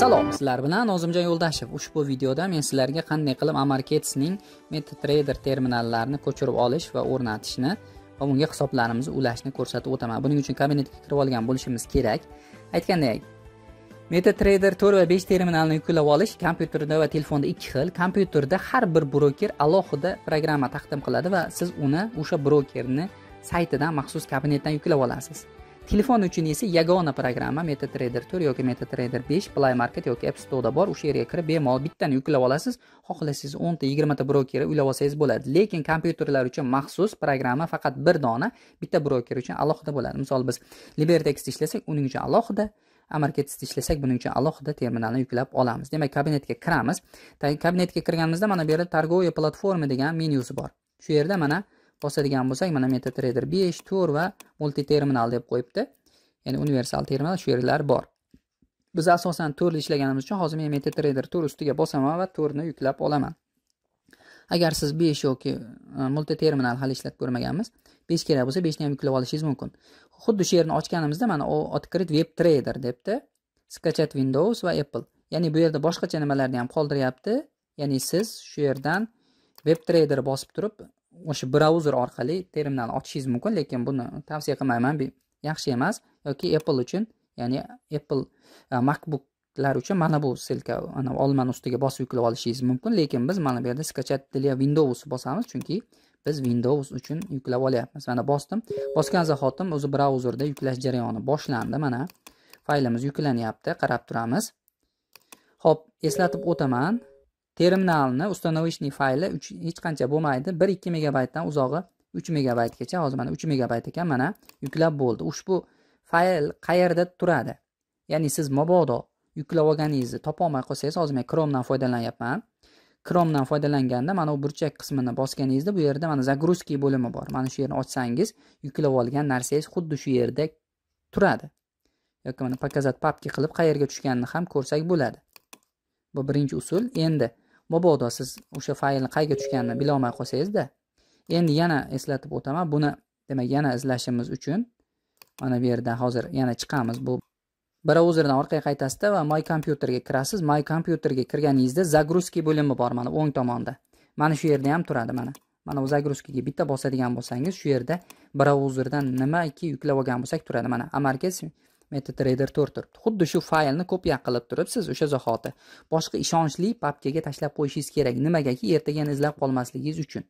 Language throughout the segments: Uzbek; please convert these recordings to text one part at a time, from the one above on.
Salom, sizlar bilan Nozimjon Yo'ldashev. Ushbu videoda men sizlarga qanday qilib Amarketsning MetaTrader terminallarini ko'chirib olish va o'rnatishni va unga hisoblarimizni ulashni ko'rsatib o'taman. Buning uchun kabinetga kirib olgan bo'lishimiz kerak. Aytganday, MetaTrader 4 va 5 terminalini yuklab olish kompyuterda va telefonda ikki xil. Kompyuterda har bir broker alohida programma taqdim qiladi va siz uni o'sha brokerni saytidan maxsus kabinetdan yuklab olasiz. telefon uchun esa yagona programma metatrader to'rt yoki metatrader besh play market yoki app storeda bor o'sha yerga kirib bemalol bittani yuklab olasiz xohlasangiz o'nta yigirmata brokerni ulab olsangiz bo'ladi lekin kompyuterlar uchun maxsus programma faqat bir dona bitta broker uchun alohida bo'ladi misol biz libertex ishlasak uning uchun alohida amarketsda ishlasak buning uchun alohida terminalni yuklab olamiz demak kabinetga kiramiz kabinetga kirganimizda mana bu yerda торговая platforma degan menyusi bor shu yerda mana bosadigan bo'lsak mana metatrader besh to'rt va multiterminal deb qo'yibdi ya'ni universal terminal shu yerlar bor biz asosan to'rtni ishlaganimiz uchun hozir men metatrader to'rt ustiga bosaman va to'rtni yuklab olaman agar siz besh yoki e, multiterminal hali ishlab ko'rmaganmiz besh kerak bo'lsa beshni ham yuklab olishingiz mumkin xuddi shu yerni ochganimizda mana открыт web trader debdi skachat windows va apple ya'ni bu yerda boshqacha nimalarni ham qoldiryapti ya'ni siz shu yerdan web trader bosib turib o'sha brauzer orqali terminalni ochishingiz mumkin lekin buni tavsiya qilmayman yaxshi emas yoki apple uchun ya'ni apple e, macbooklar uchun mana bu ssilka ana olmani ustiga bosib yuklab olishingiz mumkin lekin biz mana bu yerda skachat для windows bosamiz chunki biz windows uchun yuklab olyapmiz mana bosdim bosgan zahotim o'zi brauzerda yuklash jarayoni boshlandi mana faylimiz yuklanyapti qarab turamiz ho'p eslatib o'taman terminalni установочный fayli hech qancha bo'lmaydi bir ikki megabaytdan uzog'i uch megabaytgacha hozir mana uch megabayt ekan mana yuklab bo'ldi ushbu fayl qayerda turadi ya'ni siz mabodo yuklab olganingizni topolmay qolsangiz hozir men kromdan foydalanyapman kromdan foydalanganda mana bu burchak qismini bosganingizda bu yerda mana загрузки bo'limi bor mana shu yerni ochsangiz yuklab olgan narsangiz xuddi shu yerda turadi yoki mana показать папки qilib qayerga tushganini ham ko'rsak bo'ladi bu birinchi usul endi mabodo siz o'sha faylni qayerga tushganini bilolmay qolsangizda endi yana eslatib o'taman buni demak yana izlashimiz uchun mana bu yerdan hozir yana chiqamiz bu brauzerdan orqaga qaytasizda va my kompyuterga kirasiz my kompyuterga kirganingizda загрузки bo'limi bor mana o'ng tomonda mana shu yerda ham turadi mana mana bu загрузкиga bitta bosadigan bo'lsangiz shu yerda brauzerdan nimaki yuklab olgan bo'lsak turadi mana amarkes metatrader to'r turibdi xuddi shu faylni kopiya qilib turib siz o'sha zahoti boshqa ishonchli papkaga tashlab qo'yishingiz kerak nimagaki ertaga izlab qolmasligingiz uchun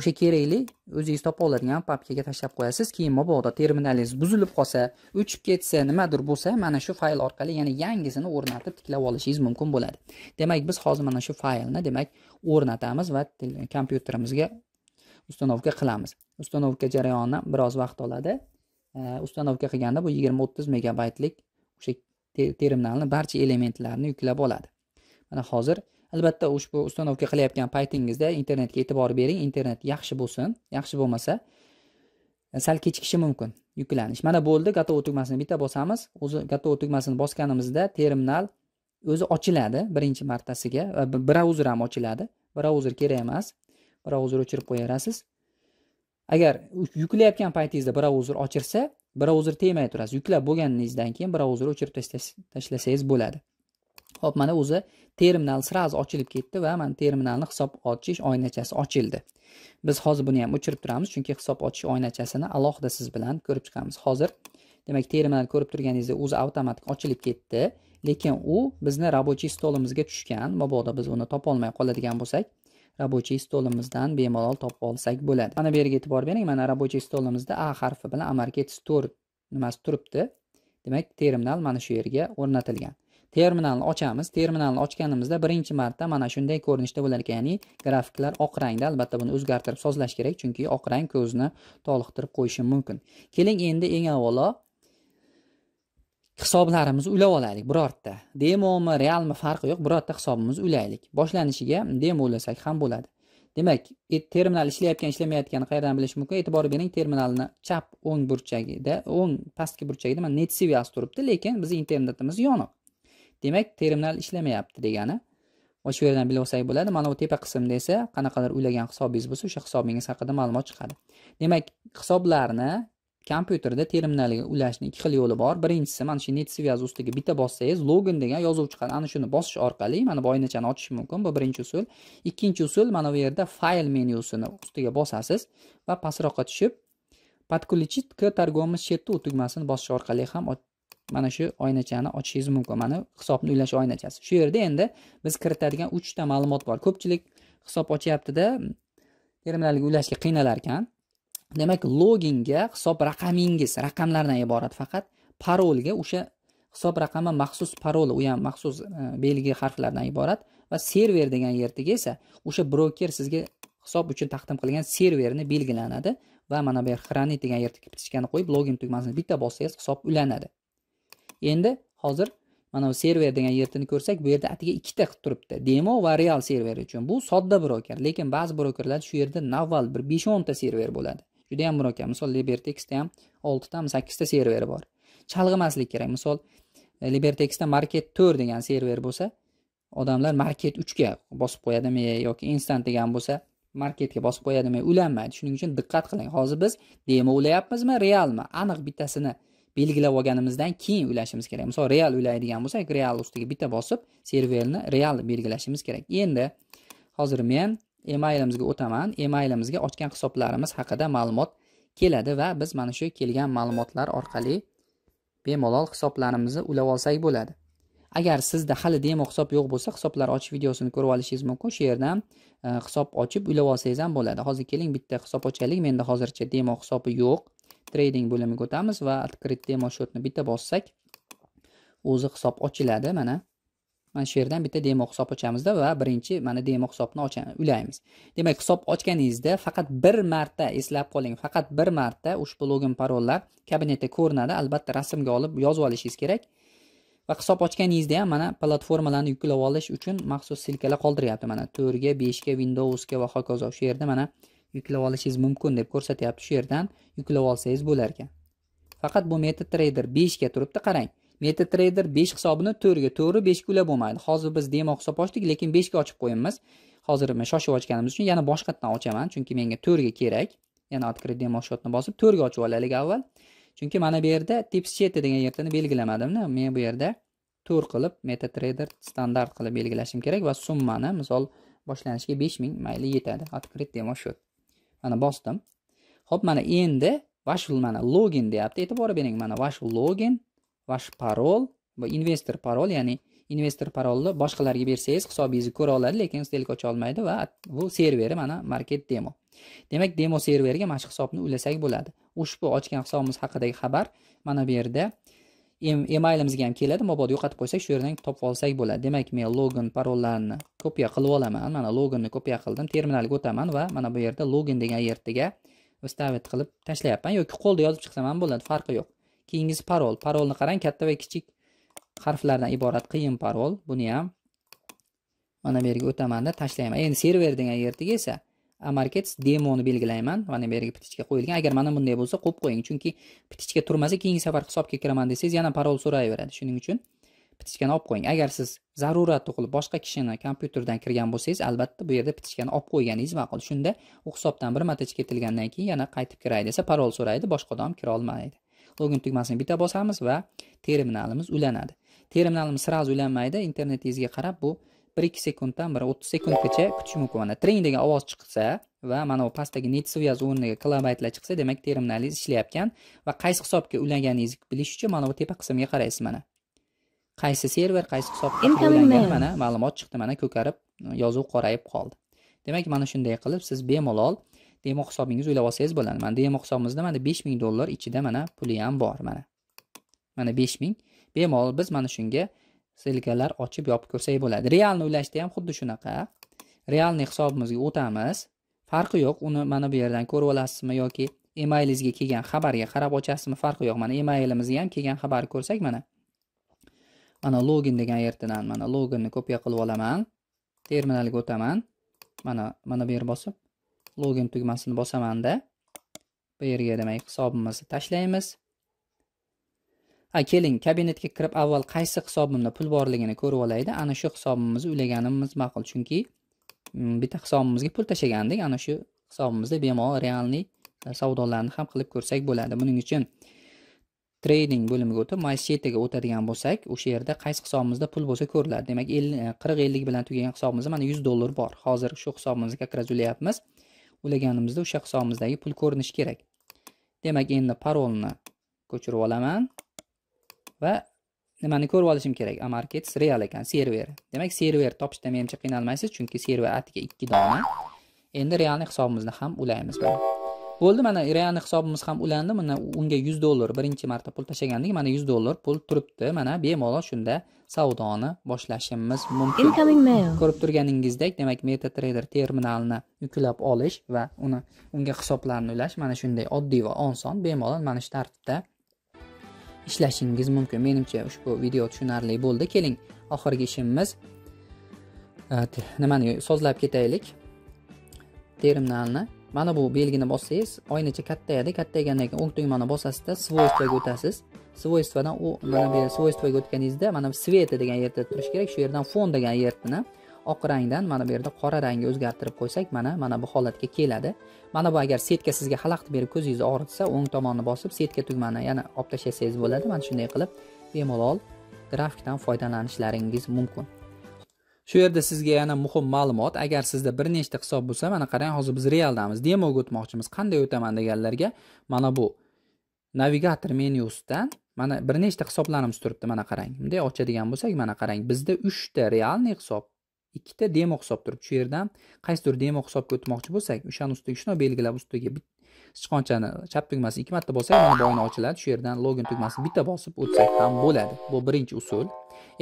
o'sha kerakli o'zingiz topa oladigan papkaga tashlab qo'yasiz keyin mabodo terminalingiz buzilib qolsa o'chib ketsa nimadir bo'lsa mana shu fayl orqali yana yangisini o'rnatib tiklab olishingiz mumkin bo'ladi demak biz hozir mana shu faylni demak o'rnatamiz va kompyuterimizga ustanovka qilamiz ustanovka jarayoni biroz vaqt oladi ustanovka э, qilganda bu yigirma o'ttiz megabaytlik o'sha terminalni barcha elementlarini yuklab oladi mana hozir albatta ushbu ustanovka qilayotgan paytingizda internetga e'tibor bering internet yaxshi bo'lsin yaxshi bo'lmasa e, sal kechikishi mumkin yuklanish mana bo'ldi gotovo tugmasini bitta bosamiz o'zi gotovo tugmasini bosganimizda terminal o'zi ochiladi birinchi martasiga va brauzer ham ochiladi brauzer kerak emas brauzer o'chirib qo'yaverasiz agar yuklayotgan paytingizda brauzer ochirsa brauzer tegmay turasiz yuklab bo'lganingizdan keyin brauzerni o'chirib tashlasangiz bo'ladi hop mana o'zi terminal сразу ochilib ketdi va mana terminalni hisob ochish oynachasi ochildi biz hozir buni ham o'chirib turamiz chunki hisob ochish oynachasini alohida siz bilan ko'rib chiqamiz hozir demak terminal ko'rib turganingizdek o'zi avtomatik ochilib ketdi lekin u bizni рабочий stolimizga tushgan mabodo biz uni topolmay qoladigan bo'lsak rabochiy stolimizdan bemalol topib olsak bo'ladi mana bu yerga e'tibor bering mana rabochiy stolimizda a harfi bilan amarket store nimasi turibdi demak terminal mana shu yerga o'rnatilgan terminalni ochamiz terminalni ochganimizda birinchi marta mana shunday ko'rinishda bo'lar ekan ya'ni grafiklar oq rangda albatta buni o'zgartirib sozlash kerak chunki oq rang ko'zni toliqtirib qo'yishi mumkin keling endi eng avvalo hisoblarimizni ulab olaylik birorta demomi realmi farqi yo'q birorta hisobimizni ulaylik boshlanishiga demo ulasak ham bo'ladi demak e, terminal ishlayotgan ishlamayotgani qayerdan bilish mumkin e'tibor bering terminalni chap o'ng burchagida o'ng pastki burchagida mana net sviyasi turibdi lekin bizni internetimiz yoniq demak terminal ishlamayapti degani va shu yerdan bilib olsak bo'ladi mana bu tepa qismda esa qanaqadir ulagan hisobingiz bo'lsa o'sha hisobingiz haqida ma'lumot chiqadi demak hisoblarni kompyuterda terminalga ulashni ikki xil yo'li bor birinchisi mana shu NetSviaz ustiga bitta bossangiz login degan yozuv chiqadi ana shuni bosish orqali mana bu oynachani ochish mumkin bu birinchi usul ikkinchi usul mana bu yerda fayl menyusini ustiga bosasiz va pastroqqa tushib подключить к торговому счету tugmasini bosish orqali ham mana shu oynachani ochishingiz mumkin mana hisobni ulash oynachasi shu yerda endi biz kiritadigan uchta ma'lumot bor ko'pchilik hisob ochyaptida terminalga ulashga qiynalar ekan demak loginga hisob raqamingiz raqamlardan iborat faqat parolga o'sha hisob raqami maxsus parol u ham maxsus e, belgi harflardan iborat va server degan yerdagi esa o'sha broker sizga hisob uchun taqdim qilgan serverni belgilanadi va mana bu yer хранить degan yerga kiptichkani qo'yib login tugmasini bitta bossangiz hisob ulanadi endi hozir mana bu server degan yerini ko'rsak bu yerda atigi ikkita qilib turibdi demo va real server uchun bu sodda broker lekin ba'zi brokerlar shu yerda navval bir besh o'nta server bo'ladi juda ham murakkab misol libertexda ham oltitami sakkizta serveri bor chalg'imaslik kerak misol e, libertexda market to'rt degan server bo'lsa odamlar market uchga bosib qo'yadimi yoki instant degan bo'lsa marketga bosib qo'yadimi ulanmaydi shuning uchun diqqat qiling hozir biz demo ulayapmizmi realmi aniq bittasini belgilab olganimizdan keyin ulashimiz kerak misol real ulaydigan bo'lsak real ustiga bitta bosib serverni real belgilashimiz kerak endi hozir men emailimizga o'taman emailimizga ochgan hisoblarimiz haqida ma'lumot keladi va biz mana shu kelgan ma'lumotlar orqali bemalol hisoblarimizni ulab olsak bo'ladi agar sizda hali demo hisob yo'q bo'lsa hisoblar ochish videosini ko'rib olishingiz mumkin shu yerdan e, hisob ochib ulab olsangiz ham bo'ladi hozir keling bitta hisob ochaylik menda hozircha demo hisobi yo'q trading bo'limiga o'tamiz va открыть demo shotni bitta bossak o'zi hisob ochiladi mana mana shu yerdan bitta demo hisob ochamizda va birinchi mana demo hisobni ulaymiz demak hisob ochganingizda faqat bir marta eslab qoling faqat bir marta ushbu login parollar kabinetda ko'rinadi albatta rasmga olib yozib olishingiz kerak va hisob ochganingizda ham mana platformalarni yuklab olish uchun maxsus silkalar qoldiryapti mana to'rtga beshga windowsga va hokazo shu yerda mana yuklab olishingiz mumkin deb ko'rsatyapti shu yerdan yuklab olsangiz bo'lar ekan faqat bu meta trader beshga turibdi qarang metatrader 5 hisobini 4 ga to'g'ri ga ulab bo'lmaydi hozir biz demo hisob ochdik lekin 5 ga ochib qo'yamiz hozir men shoshib ochganimiz uchun yana boshqatdan ochaman chunki menga 4 ga kerak yana открыть demo shotni bosib 4 ga ochib olaylik avval chunki mana bu yerda tipscheti degan yerni belgilamadimda men bu yerda to'r qilib metatrader standart qilib belgilashim kerak va summani misol boshlanishiga 5000 mayli yetadi открыть demo shot mana bosdim ho'p mana endi vashul mana login deyapti e'tibor bering mana vashul login ваш парол va investor parol ya'ni investor parolni boshqalarga bersangiz hisobingizni ko'ra oladi lekin stelka ocha olmaydi va bu serveri mana market demo demak demo серверга mana shu hisobni ulasak bo'ladi ushbu ochgan hisobimiz haqidagi xabar mana bu yerda emailimizga ham keladi mabodo yo'qotib qo'ysak shu yerdan topib olsak bo'ladi demak men login parollarni kopiya qilib olaman mana loginni kopiya qildim terminalga o'taman va mana bu yerda login degan yertiga ustavit qilib tashlayapman yoki qo'lda yozib chiqsam ham bo'ladi farqi yo'q keyingisi parol parolni qarang katta va kichik harflardan iborat qiyin parol buni ham mana bu yerga o'tamanda tashlayman endi server degan yerdiga esa markets demoni belgilayman mana bu yerga pitichga qo'yilgan agar mana bunday bo'lsa qo'yib qo'ying chunki pitichga turmasa keyingi safar hisobga kiraman desangiz yana parol so'rayveradi shuning uchun pitichkani olib qo'ying agar siz zarurat tug'ilib boshqa kishini kompyuterdan kirgan bo'lsangiz albatta bu yerda pitichkani olib qo'yganingiz ma'qul shunda u hisobdan bir marta ketilgandan keyin yana qaytib kiray desa parol so'raydi boshqa odam kira olmaydi login tugmasini bitta bosamiz va terminalimiz ulanadi terminalimiz сразу ulanmaydi internetingizga qarab bu bir ikki sekunddan bir o'ttiz sekundgacha kutish mumkin mana tring degan ovoz chiqsa va mana bu pastdagi net yozuv o'rniga kilobaytlar chiqsa demak terminalingiz ishlayotgan va qaysi hisobga ulanganingizni bilish uchun mana bu tepa qismga qaraysiz mana qaysi server qaysi hisob mana ma'lumot chiqdi mana ko'karib yozuv qorayib qoldi demak mana shunday qilib siz bemalol demo hisobingizni o'ylab olsangiz bo'ladi mana demo hisobimizda mana besh ming dollar ichida mana puli ham bor mana mana besh ming bemalol biz mana shunga ssilkalar ochib yopib ko'rsak bo'ladi realni o'ylashda ham xuddi shunaqa realni hisobimizga o'tamiz farqi yo'q uni mana bu yerdan ko'rib olasizmi yoki emailingizga kelgan xabarga qarab ochasizmi farqi yo'q mana emailimizga ham kelgan xabarni ko'rsak mana mana login degan yerdan mana loginni kopiya qilib olaman terminalga o'taman mana mana bu yer bosib login tugmasini bosamanda bu yerga demak hisobimizni tashlaymiz a keling kabinetga kirib avval qaysi hisobimda pul borligini ko'rib olaydi ana shu hisobimizni ulaganimiz ma'qul chunki mm, bitta hisobimizga pul tashlagandik ana shu hisobimizda bemalol realniy e, savdolarni ham qilib ko'rsak bo'ladi buning uchun trading bo'limiga o'tib maysetiga o'tadigan bo'lsak o'sha yerda qaysi hisobimizda pul bo'lsa ko'riladi demak e, qirq ellik bilan tugagan hisobimizda mana yuz dollar bor hozir shu hisobimizga kirgizulyapmiz ulaganimizda o'sha hisobimizdagi pul ko'rinishi kerak demak endi parolni ko'chirib olaman va nimani ko'rib olishim kerak a markets real ekan server demak server topishda menimcha qiynalmaysiz chunki server atiga ikki dona endi realni hisobimizni ham ulaymiz bo'ldi mana realni hisobimiz ham ulandi mana unga yuz dollar birinchi marta pul tashlagandik mana yuz dollar pul turibdi mana bemalol shunda savdoni boshlashimiz mumkin ko'rib turganingizdek demak metatrader terminalni yuklab olish va uni unga hisoblarni ulash mana shunday oddiy va oson bemalol mana shu tartibda ishlashingiz mumkin menimcha ushbu video tushunarli bo'ldi keling oxirgi ishimiz nimani so'zlab ketaylik terminalni mana bu belgini bossangiz oynacha kattayadi kattaygandan keyin o'ng tugmani bosasizda svoystvaga o'tasiz svoystvadan u mana bu svoystvaga o'tganingizda mana bu sveta degan yerda turishi kerak shu yerdan fon degan yerni oq rangdan mana bu yerda qora rangga o'zgartirib qo'ysak mana mana bu holatga keladi mana bu agar setka sizga xalaqit berib ko'zingizni og'ritsa o'ng tomonni bosib setka tugmani yana olib tashlasangiz bo'ladi mana shunday qilib bemalol grafikdan foydalanishlaringiz mumkin shu yerda sizga yana muhim ma'lumot agar sizda bir nechta hisob bo'lsa mana qarang hozir biz realdamiz demoga o'tmoqchimiz qanday o'taman deganlarga mana bu navigator menyusidan mana bir nechta hisoblarimiz turibdi mana qarang bunday ochadigan bo'lsak mana qarang bizda uchta realniy hisob ikkita demo hisob turibdi shu yerdan qaysidir demo hisobga o'tmoqchi bo'lsak o'shani ustiga shuni belgilab ustiga sichqonchani chap tugmasini ikki marta bossak mana oyna ochiladi shu yerdan login tugmasini bitta bosib o'tsak ham bo'ladi bu birinchi usul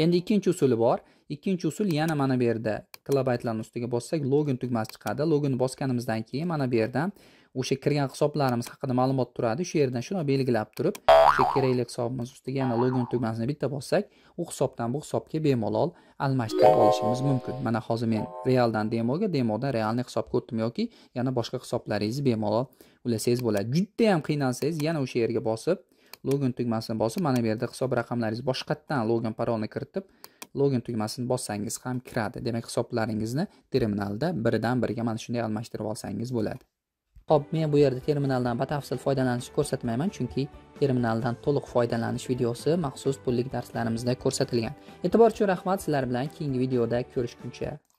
endi ikkinchi usuli bor ikkinchi usul yana mana bu yerda kilobaytlarni ustiga bossak login tugmasi chiqadi loginni bosganimizdan keyin mana bu yerdan o'sha kirgan hisoblarimiz haqida ma'lumot turadi shu yerdan shuni belgilab turib o'sha kerakli hisobimiz ustiga yana login tugmasini bitta bossak u hisobdan bu hisobga bemalol almashtirib olishimiz mumkin mana hozir men realdan demoga demodan realni hisobga o'tdim yoki yana boshqa hisoblaringizni bemalol ulasangiz bo'ladi judayam qiynalsangiz yana o'sha yerga bosib login tugmasini bosib mana bu yerda hisob raqamlaringizni boshqatdan login parolni kiritib login tugmasini bossangiz ham kiradi demak hisoblaringizni terminalda biridan biriga mana shunday almashtirib olsangiz bo'ladi ho'p men bu yerda terminaldan batafsil foydalanishni ko'rsatmayman chunki terminaldan to'liq foydalanish videosi maxsus pullik darslarimizda ko'rsatilgan e'tibor uchun rahmat sizlar bilan keyingi videoda ko'rishguncha